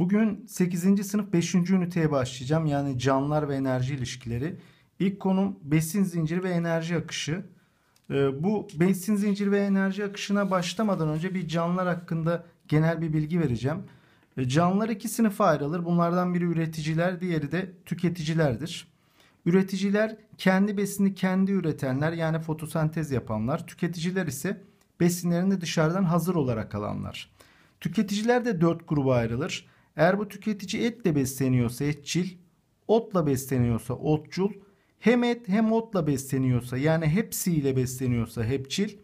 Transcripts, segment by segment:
Bugün 8. sınıf 5. üniteye başlayacağım. Yani canlılar ve enerji ilişkileri. İlk konum besin zinciri ve enerji akışı. Ee, bu besin zinciri ve enerji akışına başlamadan önce bir canlılar hakkında genel bir bilgi vereceğim. Ee, canlılar iki sınıfa ayrılır. Bunlardan biri üreticiler, diğeri de tüketicilerdir. Üreticiler kendi besini kendi üretenler yani fotosentez yapanlar. Tüketiciler ise besinlerini dışarıdan hazır olarak alanlar. Tüketiciler de dört gruba ayrılır. Eğer bu tüketici etle besleniyorsa etçil, otla besleniyorsa otçul, hem et hem otla besleniyorsa yani hepsiyle besleniyorsa hepçil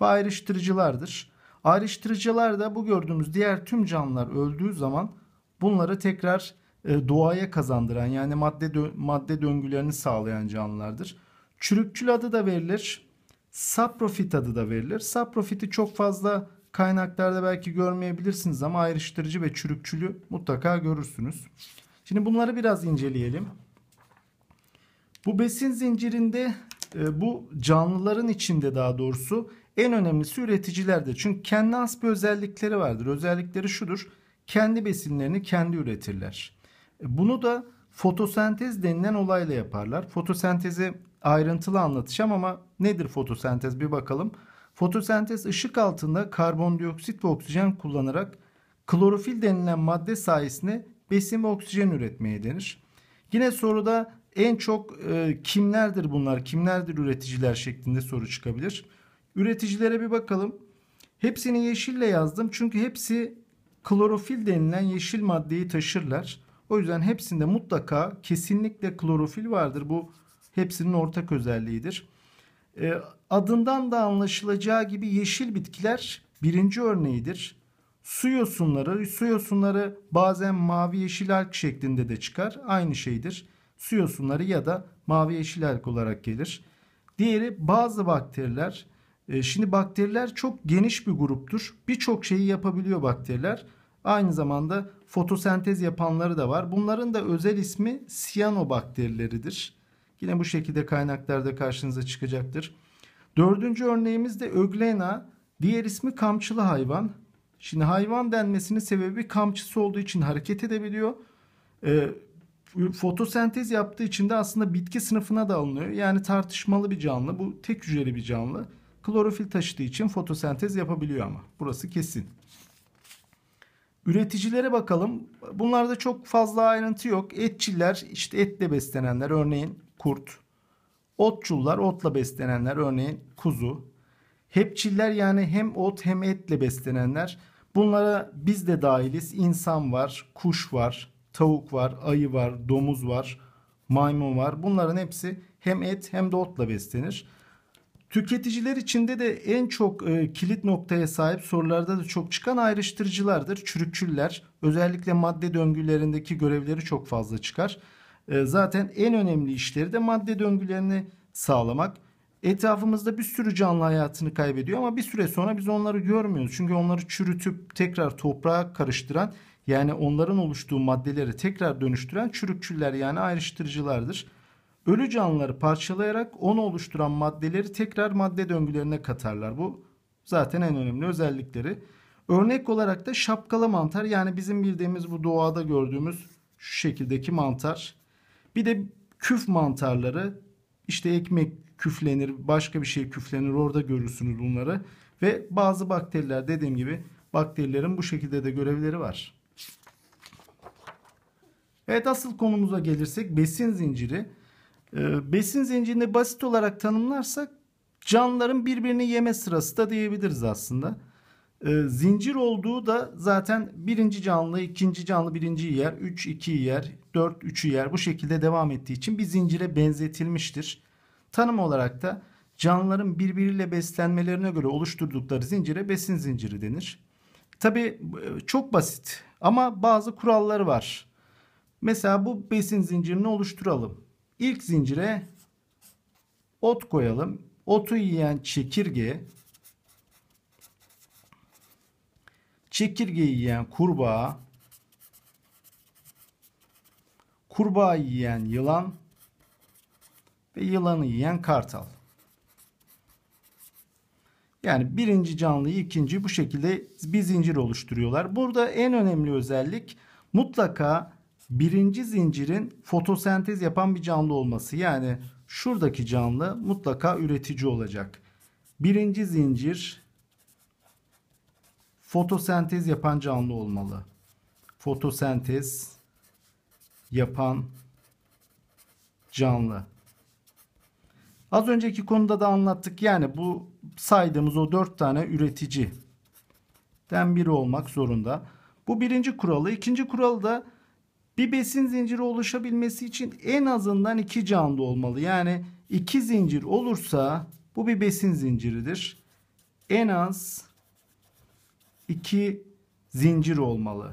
ve ayrıştırıcılardır. Ayrıştırıcılar da bu gördüğümüz diğer tüm canlılar öldüğü zaman bunları tekrar e, doğaya kazandıran yani madde dö- madde döngülerini sağlayan canlılardır. Çürükçül adı da verilir. Saprofit adı da verilir. Saprofiti çok fazla kaynaklarda belki görmeyebilirsiniz ama ayrıştırıcı ve çürükçülü mutlaka görürsünüz. Şimdi bunları biraz inceleyelim. Bu besin zincirinde e, bu canlıların içinde daha doğrusu en önemlisi üreticilerde. Çünkü kendi has bir özellikleri vardır. Özellikleri şudur. Kendi besinlerini kendi üretirler. E, bunu da fotosentez denilen olayla yaparlar. Fotosentezi ayrıntılı anlatacağım ama nedir fotosentez bir bakalım. Fotosentez ışık altında karbondioksit ve oksijen kullanarak klorofil denilen madde sayesinde besin ve oksijen üretmeye denir. Yine soruda en çok e, kimlerdir bunlar, kimlerdir üreticiler şeklinde soru çıkabilir. Üreticilere bir bakalım. Hepsini yeşille yazdım çünkü hepsi klorofil denilen yeşil maddeyi taşırlar. O yüzden hepsinde mutlaka kesinlikle klorofil vardır. Bu hepsinin ortak özelliğidir. E, adından da anlaşılacağı gibi yeşil bitkiler birinci örneğidir. Su yosunları, su yosunları bazen mavi yeşil alg şeklinde de çıkar. Aynı şeydir. Su yosunları ya da mavi yeşil alg olarak gelir. Diğeri bazı bakteriler. E, şimdi bakteriler çok geniş bir gruptur. Birçok şeyi yapabiliyor bakteriler. Aynı zamanda fotosentez yapanları da var. Bunların da özel ismi siyanobakterileridir. Yine bu şekilde kaynaklarda karşınıza çıkacaktır. Dördüncü örneğimizde öglena, diğer ismi kamçılı hayvan. Şimdi hayvan denmesinin sebebi kamçısı olduğu için hareket edebiliyor. E, fotosentez yaptığı için de aslında bitki sınıfına da alınıyor. Yani tartışmalı bir canlı. Bu tek hücreli bir canlı. Klorofil taşıdığı için fotosentez yapabiliyor ama. Burası kesin. Üreticilere bakalım. Bunlarda çok fazla ayrıntı yok. Etçiller, işte etle beslenenler örneğin kurt, otçullar otla beslenenler örneğin kuzu, hepçiller yani hem ot hem etle beslenenler bunlara biz de dahiliz İnsan var, kuş var, tavuk var, ayı var, domuz var, maymun var. Bunların hepsi hem et hem de otla beslenir. Tüketiciler içinde de en çok e, kilit noktaya sahip sorularda da çok çıkan ayrıştırıcılardır. Çürükçüller özellikle madde döngülerindeki görevleri çok fazla çıkar. Ee, zaten en önemli işleri de madde döngülerini sağlamak. Etrafımızda bir sürü canlı hayatını kaybediyor ama bir süre sonra biz onları görmüyoruz. Çünkü onları çürütüp tekrar toprağa karıştıran yani onların oluştuğu maddeleri tekrar dönüştüren çürükçüler yani ayrıştırıcılardır. Ölü canlıları parçalayarak onu oluşturan maddeleri tekrar madde döngülerine katarlar. Bu zaten en önemli özellikleri. Örnek olarak da şapkalı mantar yani bizim bildiğimiz bu doğada gördüğümüz şu şekildeki mantar bir de küf mantarları işte ekmek küflenir, başka bir şey küflenir orada görürsünüz bunları. Ve bazı bakteriler dediğim gibi bakterilerin bu şekilde de görevleri var. Evet asıl konumuza gelirsek besin zinciri. Ee, besin zincirini basit olarak tanımlarsak canlıların birbirini yeme sırası da diyebiliriz aslında. E, zincir olduğu da zaten birinci canlı, ikinci canlı birinci yer, 3 2'yi yer, 4 3'ü yer. Bu şekilde devam ettiği için bir zincire benzetilmiştir. Tanım olarak da canlıların birbiriyle beslenmelerine göre oluşturdukları zincire besin zinciri denir. Tabi e, çok basit ama bazı kuralları var. Mesela bu besin zincirini oluşturalım. İlk zincire ot koyalım. Otu yiyen çekirge çekirgeyi yiyen kurbağa, kurbağa yiyen yılan ve yılanı yiyen kartal. Yani birinci canlıyı ikinci bu şekilde bir zincir oluşturuyorlar. Burada en önemli özellik mutlaka birinci zincirin fotosentez yapan bir canlı olması. Yani şuradaki canlı mutlaka üretici olacak. Birinci zincir fotosentez yapan canlı olmalı. Fotosentez yapan canlı. Az önceki konuda da anlattık. Yani bu saydığımız o dört tane üreticiden biri olmak zorunda. Bu birinci kuralı. İkinci kuralı da bir besin zinciri oluşabilmesi için en azından iki canlı olmalı. Yani iki zincir olursa bu bir besin zinciridir. En az 2 zincir olmalı.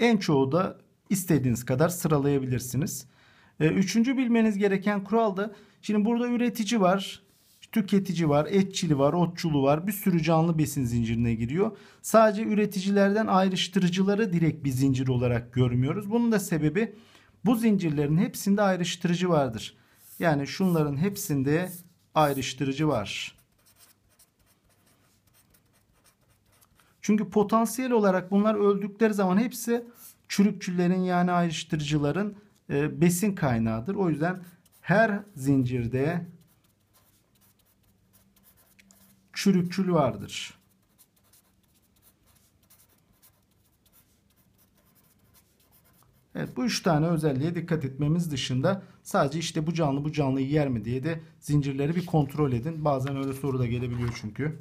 En çoğu da istediğiniz kadar sıralayabilirsiniz. Ee, üçüncü bilmeniz gereken kural da şimdi burada üretici var, tüketici var, etçili var, otçulu var. Bir sürü canlı besin zincirine giriyor. Sadece üreticilerden ayrıştırıcıları direkt bir zincir olarak görmüyoruz. Bunun da sebebi bu zincirlerin hepsinde ayrıştırıcı vardır. Yani şunların hepsinde ayrıştırıcı var. Çünkü potansiyel olarak bunlar öldükleri zaman hepsi çürükçülerin yani ayrıştırıcıların e, besin kaynağıdır. O yüzden her zincirde çürükçül vardır. Evet bu üç tane özelliğe dikkat etmemiz dışında sadece işte bu canlı bu canlıyı yer mi diye de zincirleri bir kontrol edin. Bazen öyle soru da gelebiliyor çünkü.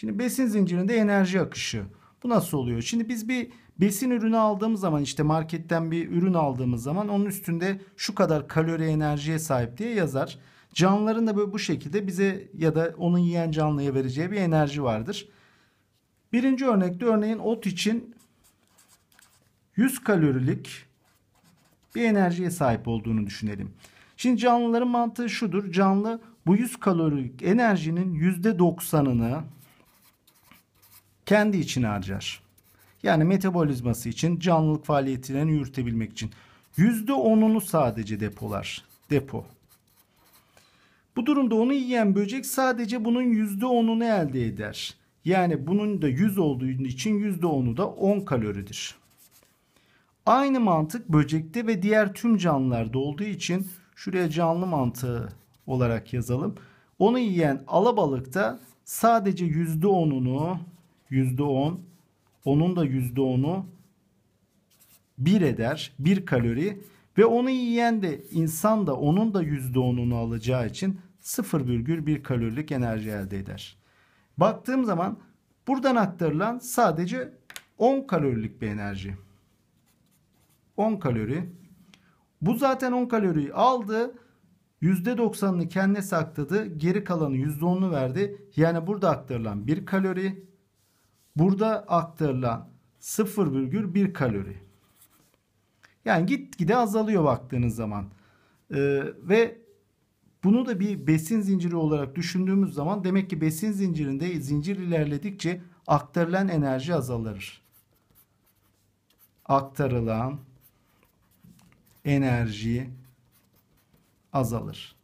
Şimdi besin zincirinde enerji akışı. Bu nasıl oluyor? Şimdi biz bir besin ürünü aldığımız zaman işte marketten bir ürün aldığımız zaman onun üstünde şu kadar kalori enerjiye sahip diye yazar. Canlıların da böyle bu şekilde bize ya da onun yiyen canlıya vereceği bir enerji vardır. Birinci örnekte örneğin ot için 100 kalorilik bir enerjiye sahip olduğunu düşünelim. Şimdi canlıların mantığı şudur. Canlı bu 100 kalorilik enerjinin %90'ını kendi için harcar. Yani metabolizması için canlılık faaliyetlerini yürütebilmek için. yüzde onunu sadece depolar. Depo. Bu durumda onu yiyen böcek sadece bunun yüzde onunu elde eder. Yani bunun da 100 olduğu için yüzde onu da 10 kaloridir. Aynı mantık böcekte ve diğer tüm canlılarda olduğu için şuraya canlı mantığı olarak yazalım. Onu yiyen alabalıkta sadece yüzde onunu %10. Onun da %10'u 1 eder. 1 kalori. Ve onu yiyen de insan da onun da %10'unu alacağı için 0,1 kalorilik enerji elde eder. Baktığım zaman buradan aktarılan sadece 10 kalorilik bir enerji. 10 kalori. Bu zaten 10 kaloriyi aldı. %90'ını kendine sakladı. Geri kalanı %10'unu verdi. Yani burada aktarılan 1 kalori Burada aktarılan 0,1 kalori. Yani gitgide azalıyor baktığınız zaman. Ee, ve bunu da bir besin zinciri olarak düşündüğümüz zaman demek ki besin zincirinde zincir ilerledikçe aktarılan enerji azalır. Aktarılan enerji azalır.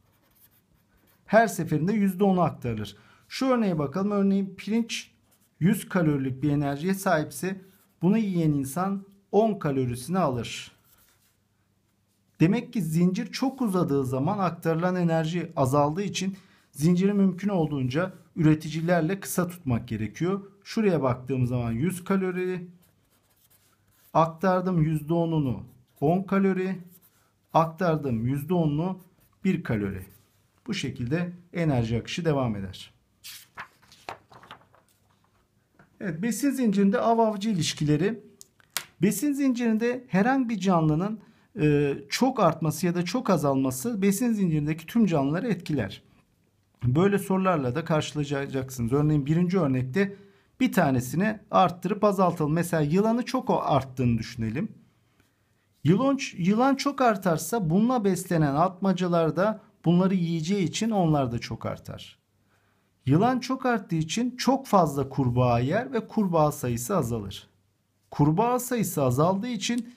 Her seferinde %10 aktarılır. Şu örneğe bakalım. Örneğin pirinç 100 kalorilik bir enerjiye sahipse bunu yiyen insan 10 kalorisini alır. Demek ki zincir çok uzadığı zaman aktarılan enerji azaldığı için zinciri mümkün olduğunca üreticilerle kısa tutmak gerekiyor. Şuraya baktığım zaman 100 kalori aktardım %10'unu 10 kalori aktardım %10'unu 1 kalori. Bu şekilde enerji akışı devam eder. Evet, besin zincirinde av avcı ilişkileri besin zincirinde herhangi bir canlının e, çok artması ya da çok azalması besin zincirindeki tüm canlıları etkiler. Böyle sorularla da karşılaşacaksınız. Örneğin birinci örnekte bir tanesini arttırıp azaltalım. Mesela yılanı çok o arttığını düşünelim. Yılan, yılan çok artarsa bununla beslenen atmacalar da bunları yiyeceği için onlar da çok artar. Yılan çok arttığı için çok fazla kurbağa yer ve kurbağa sayısı azalır. Kurbağa sayısı azaldığı için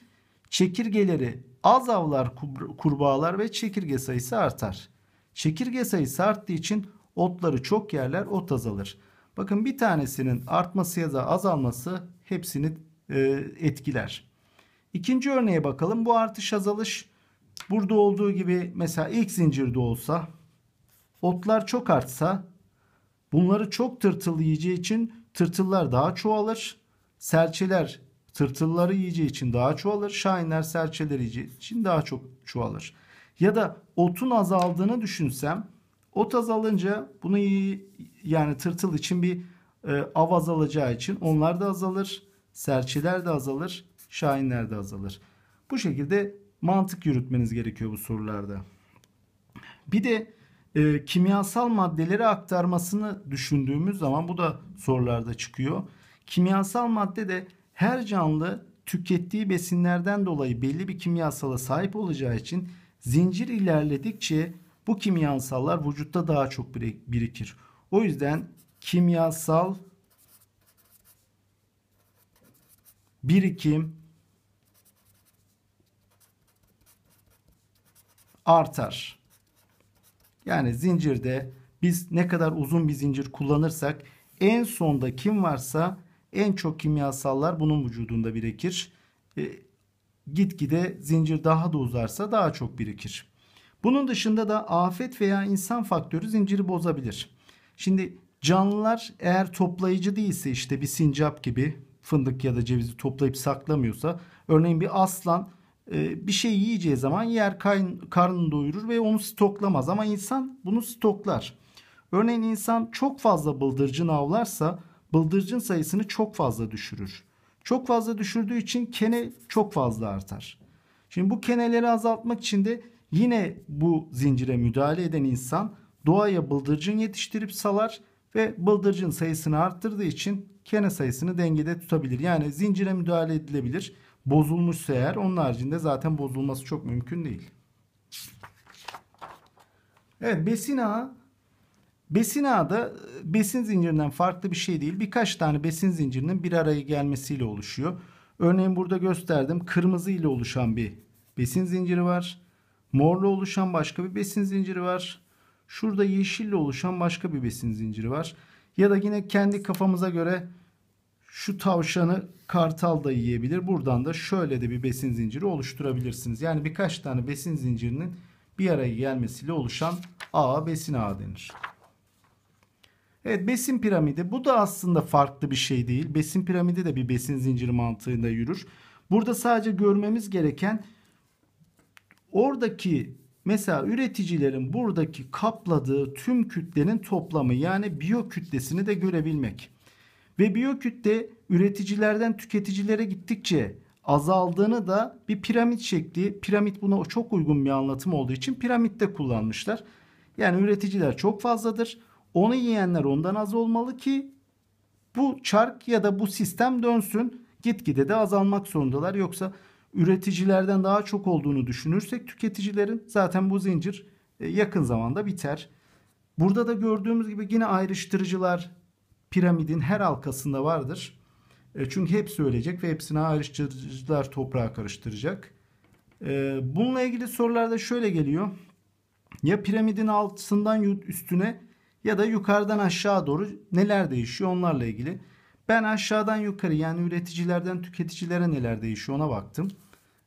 çekirgeleri az avlar kurbağalar ve çekirge sayısı artar. Çekirge sayısı arttığı için otları çok yerler ot azalır. Bakın bir tanesinin artması ya da azalması hepsini e, etkiler. İkinci örneğe bakalım. Bu artış azalış burada olduğu gibi mesela ilk zincirde olsa otlar çok artsa Bunları çok tırtıl yiyeceği için tırtıllar daha çoğalır. Serçeler tırtılları yiyeceği için daha çoğalır. Şahinler serçeleri yiyeceği için daha çok çoğalır. Ya da otun azaldığını düşünsem ot azalınca bunu yani tırtıl için bir e, av azalacağı için onlar da azalır. Serçeler de azalır. Şahinler de azalır. Bu şekilde mantık yürütmeniz gerekiyor bu sorularda. Bir de e, kimyasal maddeleri aktarmasını düşündüğümüz zaman bu da sorularda çıkıyor. Kimyasal madde de her canlı tükettiği besinlerden dolayı belli bir kimyasala sahip olacağı için zincir ilerledikçe bu kimyasallar vücutta daha çok birikir. O yüzden kimyasal birikim artar. Yani zincirde biz ne kadar uzun bir zincir kullanırsak en sonda kim varsa en çok kimyasallar bunun vücudunda birikir. E, gitgide zincir daha da uzarsa daha çok birikir. Bunun dışında da afet veya insan faktörü zinciri bozabilir. Şimdi canlılar eğer toplayıcı değilse işte bir sincap gibi fındık ya da cevizi toplayıp saklamıyorsa örneğin bir aslan e, bir şey yiyeceği zaman yer karnını doyurur ve onu stoklamaz ama insan bunu stoklar. Örneğin insan çok fazla bıldırcın avlarsa bıldırcın sayısını çok fazla düşürür. Çok fazla düşürdüğü için kene çok fazla artar. Şimdi bu keneleri azaltmak için de yine bu zincire müdahale eden insan doğaya bıldırcın yetiştirip salar ve bıldırcın sayısını arttırdığı için kene sayısını dengede tutabilir. Yani zincire müdahale edilebilir bozulmuşsa eğer onun haricinde zaten bozulması çok mümkün değil. Evet besin ağı Besin ağı da besin zincirinden farklı bir şey değil. Birkaç tane besin zincirinin bir araya gelmesiyle oluşuyor. Örneğin burada gösterdim. Kırmızı ile oluşan bir besin zinciri var. Morla oluşan başka bir besin zinciri var. Şurada yeşille oluşan başka bir besin zinciri var. Ya da yine kendi kafamıza göre şu tavşanı kartal da yiyebilir. Buradan da şöyle de bir besin zinciri oluşturabilirsiniz. Yani birkaç tane besin zincirinin bir araya gelmesiyle oluşan ağa besin ağı denir. Evet besin piramidi bu da aslında farklı bir şey değil. Besin piramidi de bir besin zinciri mantığında yürür. Burada sadece görmemiz gereken oradaki mesela üreticilerin buradaki kapladığı tüm kütlenin toplamı yani biyo kütlesini de görebilmek. Ve biyokütle üreticilerden tüketicilere gittikçe azaldığını da bir piramit şekli, piramit buna çok uygun bir anlatım olduğu için piramitte kullanmışlar. Yani üreticiler çok fazladır. Onu yiyenler ondan az olmalı ki bu çark ya da bu sistem dönsün. Gitgide de azalmak zorundalar. Yoksa üreticilerden daha çok olduğunu düşünürsek tüketicilerin zaten bu zincir e, yakın zamanda biter. Burada da gördüğümüz gibi yine ayrıştırıcılar, piramidin her halkasında vardır. E, çünkü hepsi ölecek ve hepsini ayrıştırıcılar toprağa karıştıracak. E, bununla ilgili sorularda şöyle geliyor. Ya piramidin altından üstüne ya da yukarıdan aşağı doğru neler değişiyor onlarla ilgili. Ben aşağıdan yukarı yani üreticilerden tüketicilere neler değişiyor ona baktım.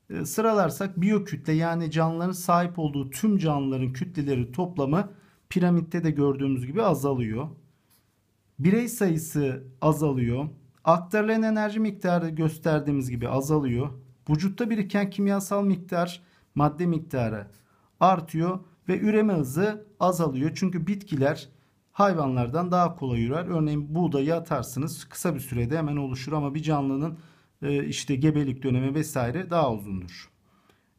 E, sıralarsak biyokütle yani canlıların sahip olduğu tüm canlıların kütleleri toplamı piramitte de gördüğümüz gibi azalıyor birey sayısı azalıyor. Aktarılan enerji miktarı gösterdiğimiz gibi azalıyor. Vücutta biriken kimyasal miktar, madde miktarı artıyor ve üreme hızı azalıyor. Çünkü bitkiler hayvanlardan daha kolay ürer. Örneğin buğdayı atarsınız kısa bir sürede hemen oluşur ama bir canlının e, işte gebelik dönemi vesaire daha uzundur.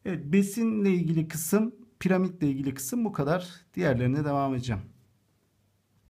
Evet besinle ilgili kısım, piramitle ilgili kısım bu kadar. Diğerlerine devam edeceğim.